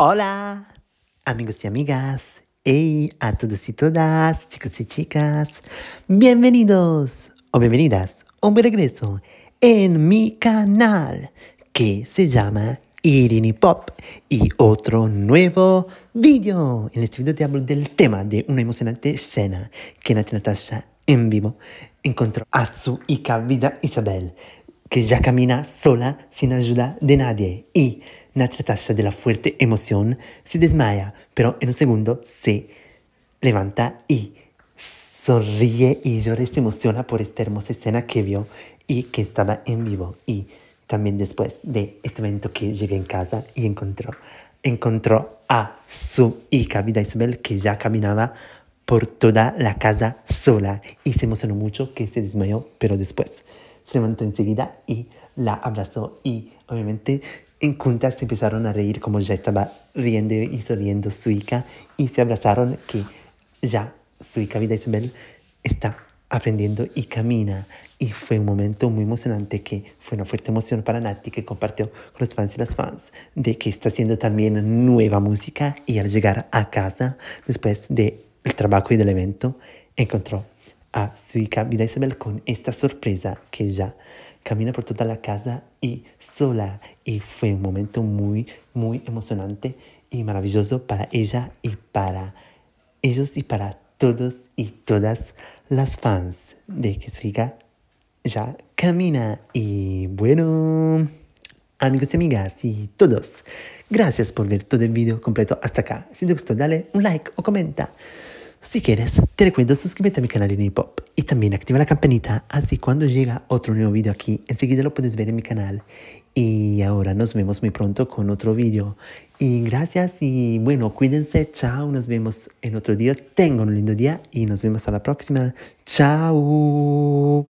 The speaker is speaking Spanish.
Hola, amigos y amigas. y a todos y todas, chicos y chicas. Bienvenidos o bienvenidas o de regreso en mi canal que se llama Irini Pop y otro nuevo vídeo. En este video te hablo del tema de una emocionante escena que Nati Natasha en vivo encontró a su hija vida Isabel, que ya camina sola sin ayuda de nadie y Natasha de la fuerte emoción se desmaya, pero en un segundo se levanta y sonríe y llora y se emociona por esta hermosa escena que vio y que estaba en vivo. Y también después de este momento que llegué en casa y encontró, encontró a su hija Vida Isabel que ya caminaba por toda la casa sola y se emocionó mucho que se desmayó, pero después se levantó enseguida y la abrazó y obviamente en cuenta se empezaron a reír como ya estaba riendo y sonriendo Suika y se abrazaron que ya Suika Vida Isabel está aprendiendo y camina. Y fue un momento muy emocionante que fue una fuerte emoción para Nati que compartió con los fans y las fans de que está haciendo también nueva música y al llegar a casa después del trabajo y del evento encontró a su hija Vida Isabel con esta sorpresa que ya camina por toda la casa y sola. Y fue un momento muy, muy emocionante y maravilloso para ella y para ellos y para todos y todas las fans de que su ya camina. Y bueno, amigos y amigas y todos, gracias por ver todo el video completo hasta acá. Si te gustó, dale un like o comenta. Si quieres, te recuerdo suscribirte a mi canal de Hip y también activa la campanita, así cuando llega otro nuevo video aquí, enseguida lo puedes ver en mi canal. Y ahora nos vemos muy pronto con otro video. Y gracias y bueno, cuídense, chao, nos vemos en otro día. Tengan un lindo día y nos vemos a la próxima. Chao.